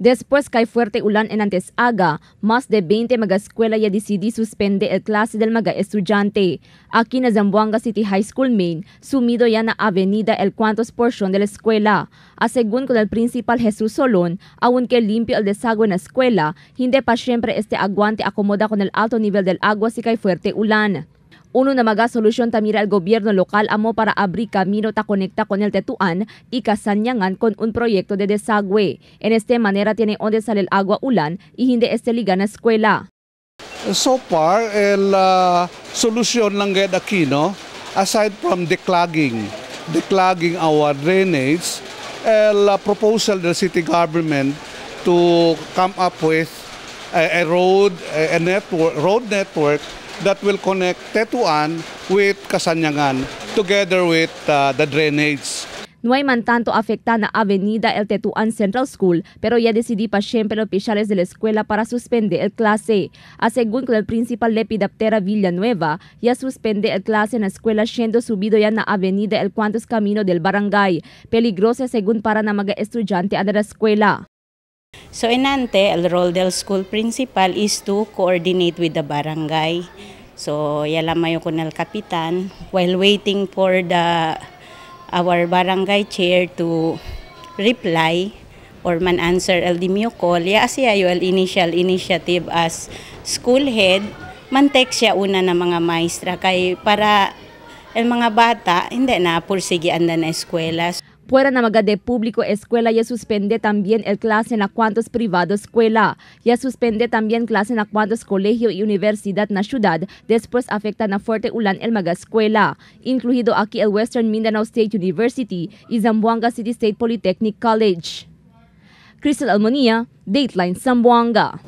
Después kay fuerte ulan en aga, mas de 20 mag-eskwela ya decidi suspende el klase del mga estudyante. Aquí na Zamboanga City High School Main, sumido ya na avenida el cuantos porción del la escuela. A según con el principal Jesús Solón, aunque limpio el desagüe en la escuela, hindi pa siempre este aguante acomoda con el alto nivel del agua si kay fuerte ulan. Uno na maga solusyon tamira el gobierno local amo para abri camino ta conecta con el Tetuan y Casañangan con un proyecto de desagüe. En este manera tiene onde sale el agua ulan i hindi este liga na escuela. So far, el uh, solusyon ng Ged Aquino, aside from declogging, declogging our drainage, el uh, proposal del city government to come up with a, a road, a, a network, road network that will connect Tetuan with Kasanyangan together with uh, the drainage. Nuay hay man tanto afecta na Avenida El Tetuan Central School, pero ya decidí pa los oficiales de la escuela para suspende el clase. A según con el principal Lepidaptera Villanueva, ya suspende el clase na escuela siendo subido ya na Avenida El Cuantos Camino del Barangay. Peligrosa según para na mga estudyante a la escuela. So inante, the role del School Principal is to coordinate with the barangay. So yalamayo ko nal kapitan while waiting for the our barangay chair to reply or man answer el dimyo call ya siya yung initial initiative as school head man text siya una na mga maestra kay para ang mga bata hindi na pursigian na na eskwela. Fuera na de público escuela ya suspende también el clase en la cuantos privado escuela. Ya suspende también clase en la cuantos colegio y universidad na ciudad después afecta na fuerte ulan el maga escuela. Incluido aquí el Western Mindanao State University y Zamboanga City State Polytechnic College. Crystal Almonia, Dateline Zamboanga.